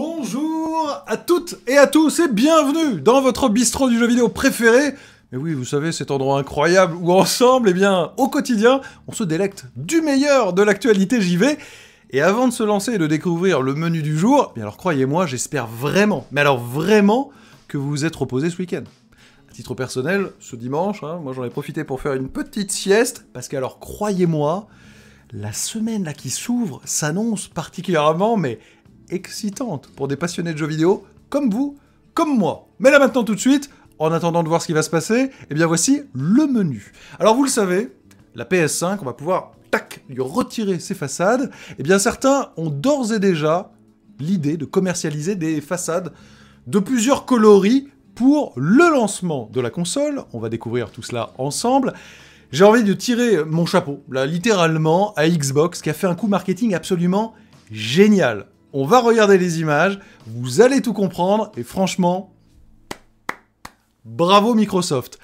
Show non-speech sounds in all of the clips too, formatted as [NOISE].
Bonjour à toutes et à tous et bienvenue dans votre bistrot du jeu vidéo préféré. Mais oui, vous savez, cet endroit incroyable où ensemble, eh bien, au quotidien, on se délecte du meilleur de l'actualité JV. Et avant de se lancer et de découvrir le menu du jour, eh bien alors croyez-moi, j'espère vraiment, mais alors vraiment, que vous vous êtes reposé ce week-end. À titre personnel, ce dimanche, hein, moi j'en ai profité pour faire une petite sieste, parce que alors croyez-moi, la semaine là qui s'ouvre s'annonce particulièrement, mais excitante pour des passionnés de jeux vidéo comme vous, comme moi. Mais là maintenant tout de suite, en attendant de voir ce qui va se passer, eh bien voici le menu. Alors vous le savez, la PS5, on va pouvoir tac, lui retirer ses façades. Et eh bien certains ont d'ores et déjà l'idée de commercialiser des façades de plusieurs coloris pour le lancement de la console. On va découvrir tout cela ensemble. J'ai envie de tirer mon chapeau, là, littéralement, à Xbox, qui a fait un coup marketing absolument génial on va regarder les images, vous allez tout comprendre, et franchement, bravo Microsoft.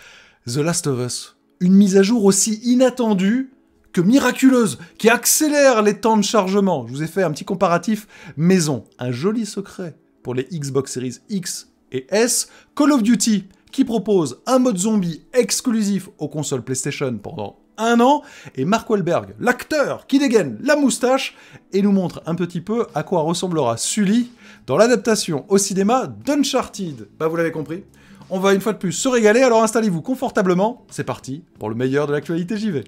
The Last of Us, une mise à jour aussi inattendue que miraculeuse, qui accélère les temps de chargement. Je vous ai fait un petit comparatif maison, un joli secret pour les Xbox Series X et S, Call of Duty, qui propose un mode zombie exclusif aux consoles PlayStation pendant un an, et Mark Wahlberg, l'acteur qui dégaine la moustache, et nous montre un petit peu à quoi ressemblera Sully dans l'adaptation au cinéma d'Uncharted. Bah vous l'avez compris, on va une fois de plus se régaler, alors installez-vous confortablement, c'est parti pour le meilleur de l'actualité vais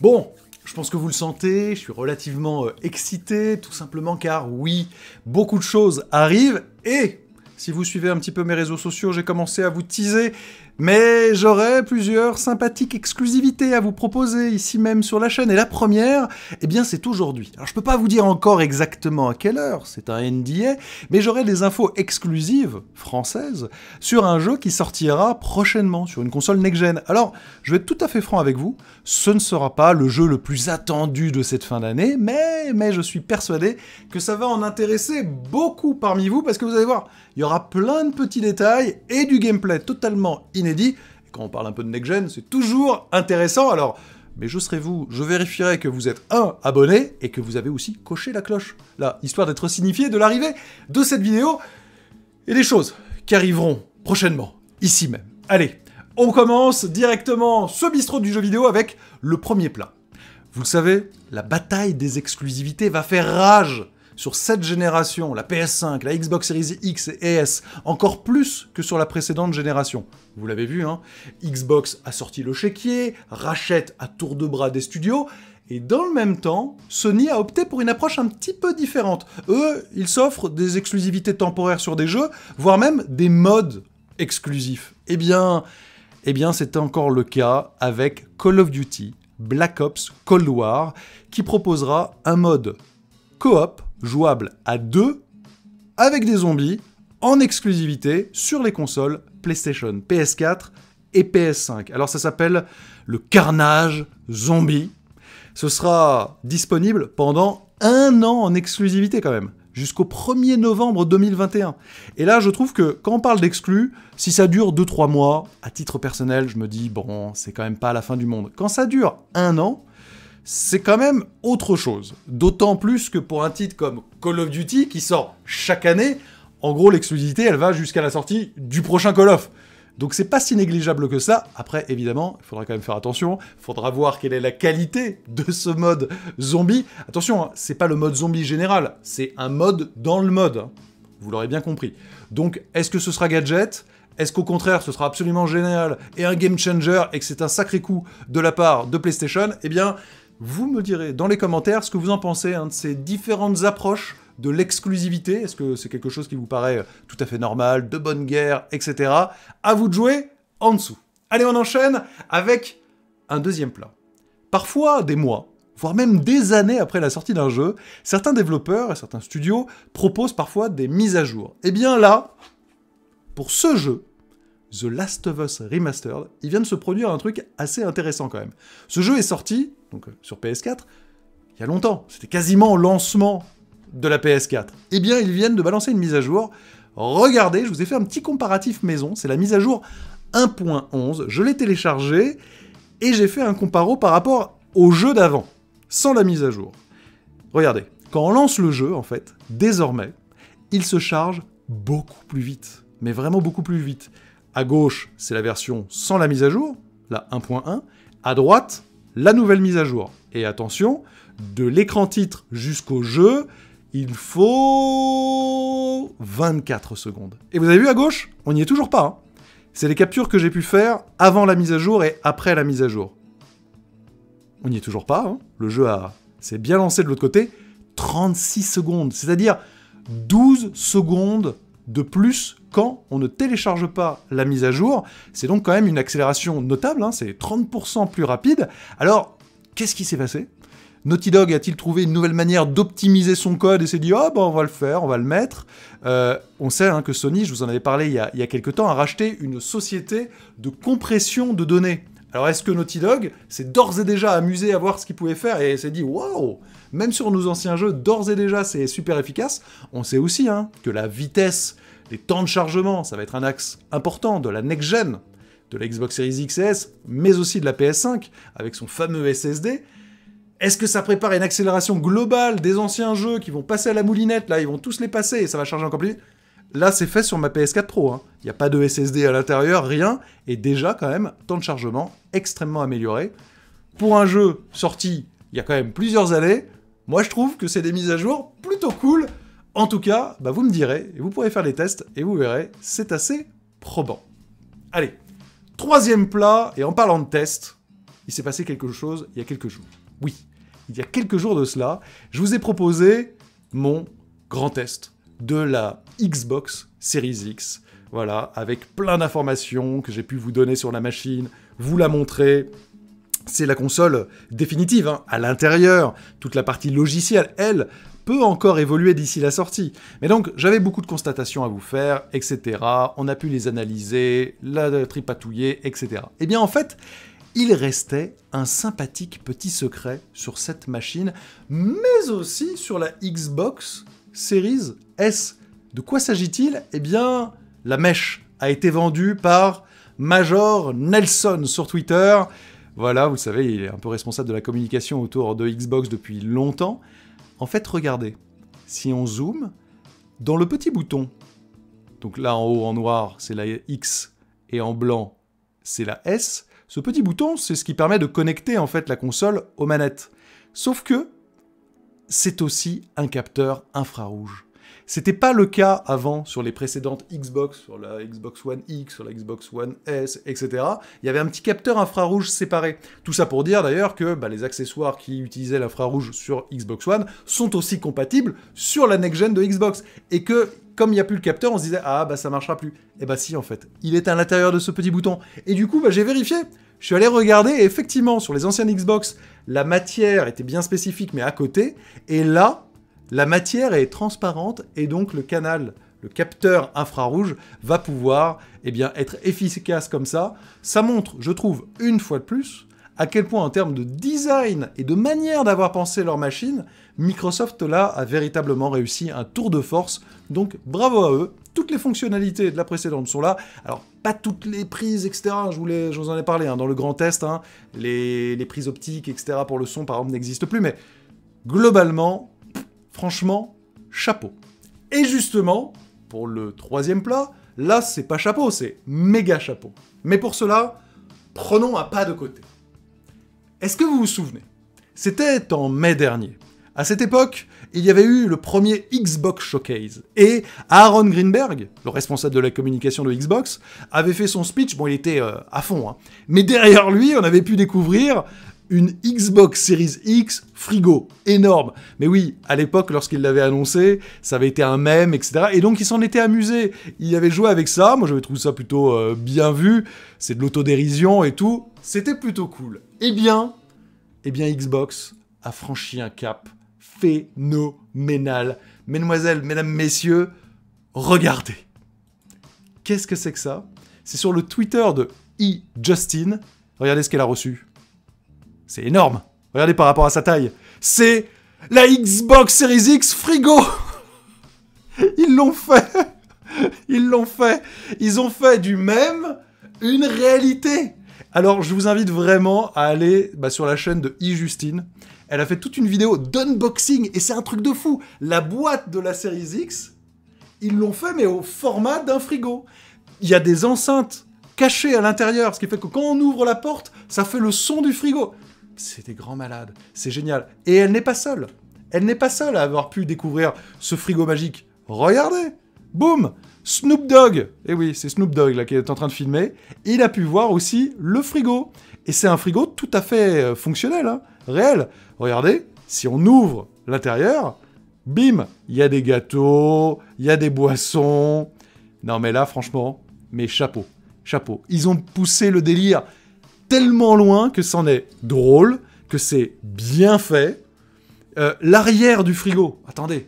Bon, je pense que vous le sentez, je suis relativement euh, excité, tout simplement car oui, beaucoup de choses arrivent et si vous suivez un petit peu mes réseaux sociaux, j'ai commencé à vous teaser, mais j'aurai plusieurs sympathiques exclusivités à vous proposer ici même sur la chaîne. Et la première, eh bien, c'est aujourd'hui. Alors, je peux pas vous dire encore exactement à quelle heure, c'est un NDA, mais j'aurai des infos exclusives françaises sur un jeu qui sortira prochainement sur une console next-gen. Alors, je vais être tout à fait franc avec vous, ce ne sera pas le jeu le plus attendu de cette fin d'année, mais, mais je suis persuadé que ça va en intéresser beaucoup parmi vous parce que vous allez voir, y aura plein de petits détails et du gameplay totalement inédit. quand on parle un peu de next-gen, c'est toujours intéressant. Alors, mais je serai vous, je vérifierai que vous êtes un abonné et que vous avez aussi coché la cloche. Là, histoire d'être signifié de l'arrivée de cette vidéo et des choses qui arriveront prochainement, ici même. Allez, on commence directement ce bistrot du jeu vidéo avec le premier plat. Vous le savez, la bataille des exclusivités va faire rage sur cette génération, la PS5, la Xbox Series X et S, encore plus que sur la précédente génération. Vous l'avez vu, hein Xbox a sorti le chéquier, rachète à tour de bras des studios, et dans le même temps, Sony a opté pour une approche un petit peu différente. Eux, ils s'offrent des exclusivités temporaires sur des jeux, voire même des modes exclusifs. Eh bien, eh bien c'était encore le cas avec Call of Duty Black Ops Cold War, qui proposera un mode coop jouable à deux, avec des zombies en exclusivité sur les consoles PlayStation, PS4 et PS5. Alors ça s'appelle le Carnage Zombie. Ce sera disponible pendant un an en exclusivité quand même, jusqu'au 1er novembre 2021. Et là, je trouve que quand on parle d'exclus, si ça dure 2-3 mois, à titre personnel, je me dis, bon, c'est quand même pas la fin du monde. Quand ça dure un an, c'est quand même autre chose. D'autant plus que pour un titre comme Call of Duty, qui sort chaque année, en gros, l'exclusivité, elle va jusqu'à la sortie du prochain Call of. Donc c'est pas si négligeable que ça. Après, évidemment, il faudra quand même faire attention. Il faudra voir quelle est la qualité de ce mode zombie. Attention, hein, c'est pas le mode zombie général, c'est un mode dans le mode. Hein. Vous l'aurez bien compris. Donc, est-ce que ce sera gadget Est-ce qu'au contraire, ce sera absolument génial et un game changer et que c'est un sacré coup de la part de PlayStation Eh bien, vous me direz dans les commentaires ce que vous en pensez hein, de ces différentes approches de l'exclusivité. Est-ce que c'est quelque chose qui vous paraît tout à fait normal, de bonne guerre, etc. À vous de jouer en dessous. Allez, on enchaîne avec un deuxième plat. Parfois des mois, voire même des années après la sortie d'un jeu, certains développeurs et certains studios proposent parfois des mises à jour. Et eh bien là, pour ce jeu, The Last of Us Remastered, il vient de se produire un truc assez intéressant quand même. Ce jeu est sorti, donc euh, sur PS4, il y a longtemps, c'était quasiment lancement de la PS4. Eh bien, ils viennent de balancer une mise à jour. Regardez, je vous ai fait un petit comparatif maison, c'est la mise à jour 1.11, je l'ai téléchargée, et j'ai fait un comparo par rapport au jeu d'avant, sans la mise à jour. Regardez, quand on lance le jeu, en fait, désormais, il se charge beaucoup plus vite, mais vraiment beaucoup plus vite. À gauche, c'est la version sans la mise à jour, la 1.1. À droite, la nouvelle mise à jour. Et attention, de l'écran titre jusqu'au jeu, il faut 24 secondes. Et vous avez vu à gauche On n'y est toujours pas. Hein. c'est les captures que j'ai pu faire avant la mise à jour et après la mise à jour. On n'y est toujours pas. Hein. Le jeu a... s'est bien lancé de l'autre côté. 36 secondes, c'est-à-dire 12 secondes de plus quand on ne télécharge pas la mise à jour. C'est donc quand même une accélération notable, hein, c'est 30% plus rapide. Alors, qu'est-ce qui s'est passé Naughty Dog a-t-il trouvé une nouvelle manière d'optimiser son code et s'est dit ah ben on va le faire, on va le mettre euh, On sait hein, que Sony, je vous en avais parlé il y a, il y a quelques temps, a racheté une société de compression de données. Alors est-ce que Naughty Dog s'est d'ores et déjà amusé à voir ce qu'il pouvait faire et s'est dit waouh, même sur nos anciens jeux, d'ores et déjà c'est super efficace. On sait aussi hein, que la vitesse, les temps de chargement, ça va être un axe important de la next-gen, de la Xbox Series XS, mais aussi de la PS5 avec son fameux SSD. Est-ce que ça prépare une accélération globale des anciens jeux qui vont passer à la moulinette là, ils vont tous les passer et ça va charger encore plus vite Là, c'est fait sur ma PS4 Pro. Hein. Il n'y a pas de SSD à l'intérieur, rien. Et déjà, quand même, temps de chargement extrêmement amélioré. Pour un jeu sorti il y a quand même plusieurs années, moi je trouve que c'est des mises à jour plutôt cool. En tout cas, bah, vous me direz, et vous pourrez faire les tests, et vous verrez, c'est assez probant. Allez, troisième plat, et en parlant de test, il s'est passé quelque chose il y a quelques jours. Oui, il y a quelques jours de cela, je vous ai proposé mon grand test de la Xbox Series X. Voilà, avec plein d'informations que j'ai pu vous donner sur la machine, vous la montrer. C'est la console définitive, hein, à l'intérieur. Toute la partie logicielle, elle, peut encore évoluer d'ici la sortie. Mais donc, j'avais beaucoup de constatations à vous faire, etc. On a pu les analyser, la tripatouiller, etc. Eh bien, en fait, il restait un sympathique petit secret sur cette machine, mais aussi sur la Xbox Series S. De quoi s'agit-il Eh bien, la mèche a été vendue par Major Nelson sur Twitter. Voilà, vous le savez, il est un peu responsable de la communication autour de Xbox depuis longtemps. En fait, regardez, si on zoome, dans le petit bouton, donc là en haut en noir, c'est la X, et en blanc, c'est la S, ce petit bouton, c'est ce qui permet de connecter en fait la console aux manettes. Sauf que c'est aussi un capteur infrarouge. C'était pas le cas avant sur les précédentes Xbox, sur la Xbox One X, sur la Xbox One S, etc. Il y avait un petit capteur infrarouge séparé. Tout ça pour dire d'ailleurs que bah, les accessoires qui utilisaient l'infrarouge sur Xbox One sont aussi compatibles sur la next-gen de Xbox. Et que comme il n'y a plus le capteur, on se disait ah bah ça marchera plus. Et eh bah si en fait, il est à l'intérieur de ce petit bouton. Et du coup bah, j'ai vérifié. Je suis allé regarder et effectivement sur les anciennes Xbox, la matière était bien spécifique mais à côté. Et là, la matière est transparente et donc le canal, le capteur infrarouge, va pouvoir eh bien, être efficace comme ça. Ça montre, je trouve, une fois de plus, à quel point en termes de design et de manière d'avoir pensé leur machine, Microsoft là a véritablement réussi un tour de force. Donc bravo à eux. Toutes les fonctionnalités de la précédente sont là. Alors pas toutes les prises, etc. Je, voulais, vous en ai parlé hein, dans le grand test. Hein. les prises optiques, etc. pour le son par exemple n'existent plus. Mais globalement, Franchement, chapeau. Et justement, pour le troisième plat, là c'est pas chapeau, c'est méga chapeau. Mais pour cela, prenons un pas de côté. Est-ce que vous vous souvenez C'était en mai dernier. À cette époque, il y avait eu le premier Xbox Showcase, et Aaron Greenberg, le responsable de la communication de Xbox, avait fait son speech, bon il était euh, à fond, hein. mais derrière lui on avait pu découvrir une Xbox Series X frigo, énorme. Mais oui, à l'époque, lorsqu'il l'avait annoncé, ça avait été un mème, etc. Et donc, il s'en était amusé. Il avait joué avec ça. Moi, j'avais trouvé ça plutôt euh, bien vu. C'est de l'autodérision et tout. C'était plutôt cool. Eh bien, eh bien, Xbox a franchi un cap phénoménal. Mesdemoiselles, mesdames, messieurs, regardez. Qu'est-ce que c'est que ça C'est sur le Twitter de E. Justin. Regardez ce qu'elle a reçu. C'est énorme. Regardez par rapport à sa taille. C'est la Xbox Series X frigo. [LAUGHS] Ils l'ont fait. [LAUGHS] Ils l'ont fait. Ils ont fait du même une réalité. Alors, je vous invite vraiment à aller bah, sur la chaîne de iJustine. justine Elle a fait toute une vidéo d'unboxing et c'est un truc de fou. La boîte de la Series X, ils l'ont fait mais au format d'un frigo. Il y a des enceintes cachées à l'intérieur, ce qui fait que quand on ouvre la porte, ça fait le son du frigo. C'est des grands malades. C'est génial. Et elle n'est pas seule. Elle n'est pas seule à avoir pu découvrir ce frigo magique. Regardez Boum Snoop Dogg Eh oui, c'est Snoop Dogg là qui est en train de filmer. Il a pu voir aussi le frigo. Et c'est un frigo tout à fait euh, fonctionnel, hein, réel. Regardez, si on ouvre l'intérieur, bim, il y a des gâteaux, il y a des boissons. Non mais là, franchement, mes chapeaux, chapeaux. Ils ont poussé le délire tellement loin que c'en est drôle, que c'est bien fait. Euh, l'arrière du frigo, attendez,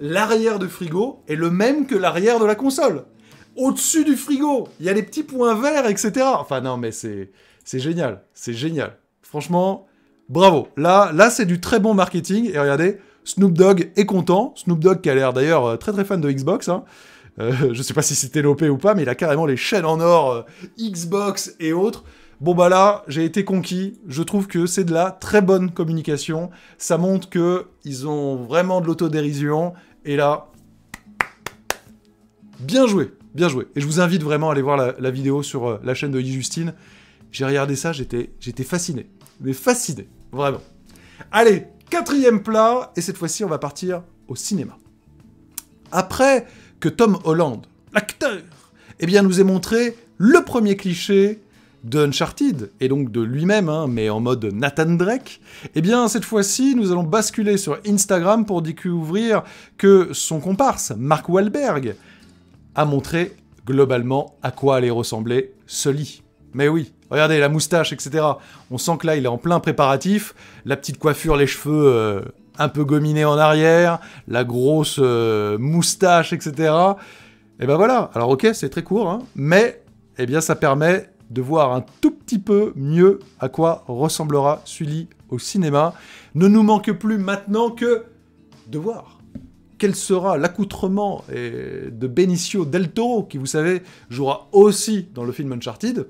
l'arrière du frigo est le même que l'arrière de la console. Au-dessus du frigo, il y a les petits points verts, etc. Enfin non, mais c'est c'est génial, c'est génial. Franchement, bravo. Là, là c'est du très bon marketing. Et regardez, Snoop Dogg est content. Snoop Dogg qui a l'air d'ailleurs euh, très très fan de Xbox. Hein. ne euh, [LAUGHS] je sais pas si c'était l'OP ou pas, mais il a carrément les chaînes en or Xbox et autres. Bon bah là, j'ai été conquis, je trouve que c'est de la très bonne communication, ça montre que ils ont vraiment de l'autodérision, et là, bien joué, bien joué. Et je vous invite vraiment à aller voir la, vidéo sur euh, la chaîne de Yi Justine, j'ai regardé ça, j'étais fasciné, mais fasciné, vraiment. Allez, quatrième plat, et cette fois-ci on va partir au cinéma. Après que Tom Holland, l'acteur, eh bien nous ait montré le premier cliché de Uncharted, et donc de lui-même, hein, mais en mode Nathan Drake, eh bien cette fois-ci, nous allons basculer sur Instagram pour découvrir que son comparse, Mark Wahlberg, a montré globalement à quoi allait ressembler lit. Mais oui, regardez la moustache, etc. On sent que là, il est en plein préparatif, la petite coiffure, les cheveux euh, un peu gominés en arrière, la grosse euh, moustache, etc. Et eh bien, voilà, alors ok, c'est très court, hein. mais eh bien ça permet de voir un tout petit peu mieux à quoi ressemblera Sully au cinéma. Ne nous manque plus maintenant que de voir quel sera l'accoutrement eh, de Benicio del Toro, qui, vous savez, jouera aussi dans le film Uncharted,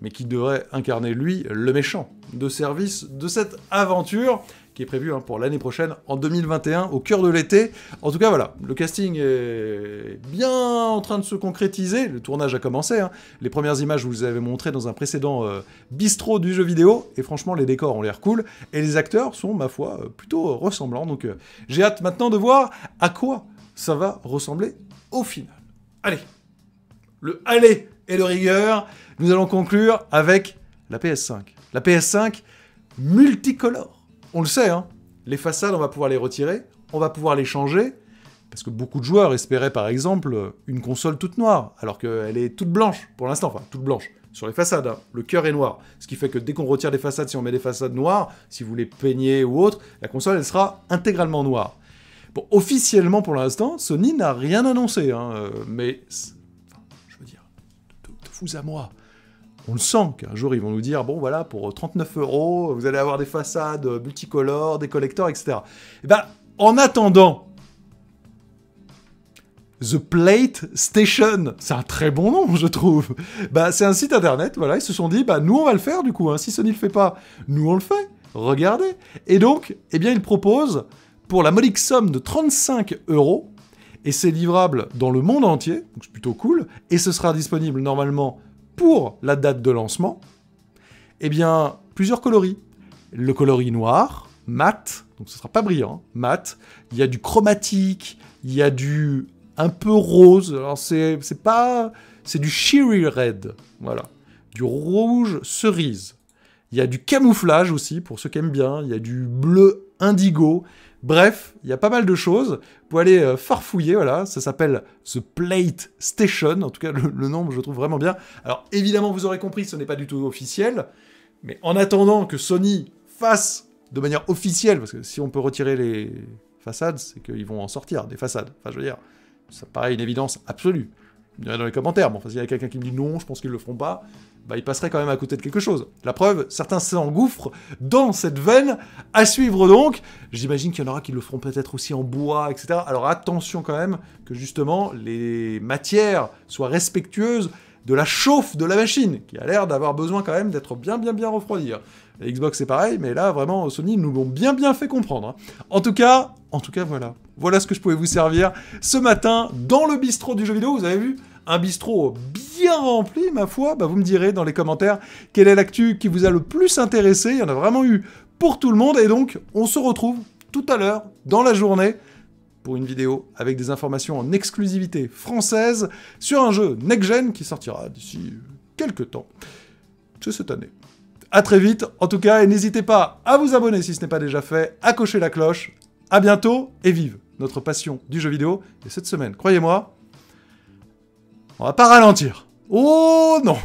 mais qui devrait incarner, lui, le méchant de service de cette aventure qui est prévu hein, pour l'année prochaine, en 2021, au cœur de l'été. En tout cas, voilà, le casting est bien en train de se concrétiser. Le tournage a commencé. Hein. Les premières images, vous les avez montrées dans un précédent euh, bistrot du jeu vidéo. Et franchement, les décors ont l'air cool. Et les acteurs sont, ma foi, euh, plutôt ressemblants. Donc, euh, j'ai hâte maintenant de voir à quoi ça va ressembler au final. Allez, le aller et le rigueur, nous allons conclure avec la PS5. La PS5 multicolore on le sait, hein. les façades, on va pouvoir les retirer, on va pouvoir les changer, parce que beaucoup de joueurs espéraient par exemple une console toute noire, alors qu'elle est toute blanche pour l'instant, enfin toute blanche sur les façades. Hein. Le cœur est noir, ce qui fait que dès qu'on retire des façades, si on met des façades noires, si vous les peignez ou autre, la console elle sera intégralement noire. Bon, officiellement pour l'instant, Sony n'a rien annoncé, hein, euh, mais enfin, je veux dire, vous à moi, on le sent qu'un jour ils vont nous dire bon voilà pour 39 euh, euros vous allez avoir des façades euh, multicolores, des collecteurs, etc. Et eh ben en attendant, The Plate Station, c'est un très bon nom je trouve. Bah c'est un site internet, voilà ils se sont dit bah nous on va le faire du coup hein. si Sony le fait pas, nous on le fait. Regardez. Et donc eh bien ils proposent pour la modique somme de 35 euros et c'est livrable dans le monde entier, donc c'est plutôt cool, et ce sera disponible normalement pour la date de lancement, eh bien, plusieurs coloris. Le coloris noir, mat, donc ce sera pas brillant, hein, mat. Il y a du chromatique, il y a du un peu rose. c'est pas c'est du cherry red, voilà, du rouge cerise. Il y a du camouflage aussi pour ceux qui aiment bien. Il y a du bleu indigo. Bref, il y a pas mal de choses. pour aller euh, farfouiller, voilà. Ça s'appelle ce Plate Station. En tout cas, le, nom, je trouve vraiment bien. Alors, évidemment, vous aurez compris, ce n'est pas du tout officiel. Mais en attendant que Sony fasse de manière officielle, parce que si on peut retirer les façades, c'est qu'ils vont en sortir, des façades. Enfin, je veux dire, ça paraît une évidence absolue dans les commentaires. Bon, enfin, s'il y a quelqu'un qui me dit non, je pense qu'ils le feront pas, bah, il passerait quand même à côté de quelque chose. La preuve, certains s'engouffrent dans cette veine. À suivre donc. J'imagine qu'il y en aura qui le feront peut-être aussi en bois, etc. Alors attention quand même que justement les matières soient respectueuses de la chauffe de la machine, qui a l'air d'avoir besoin quand même d'être bien bien bien refroidir. Xbox c'est pareil, mais là vraiment Sony nous l'ont bien bien fait comprendre. Hein. En tout cas, en tout cas voilà. Voilà ce que je pouvais vous servir ce matin dans le bistrot du jeu vidéo, vous avez vu un bistrot bien rempli, ma foi, bah, vous me direz dans les commentaires quelle est l'actu qui vous a le plus intéressé. Il y en a vraiment eu pour tout le monde. Et donc, on se retrouve tout à l'heure dans la journée pour une vidéo avec des informations en exclusivité française sur un jeu next-gen qui sortira d'ici quelques temps C'est cette année. A très vite, en tout cas, et n'hésitez pas à vous abonner si ce n'est pas déjà fait, à cocher la cloche. À bientôt et vive notre passion du jeu vidéo. Et cette semaine, croyez-moi, on va pas ralentir. Oh non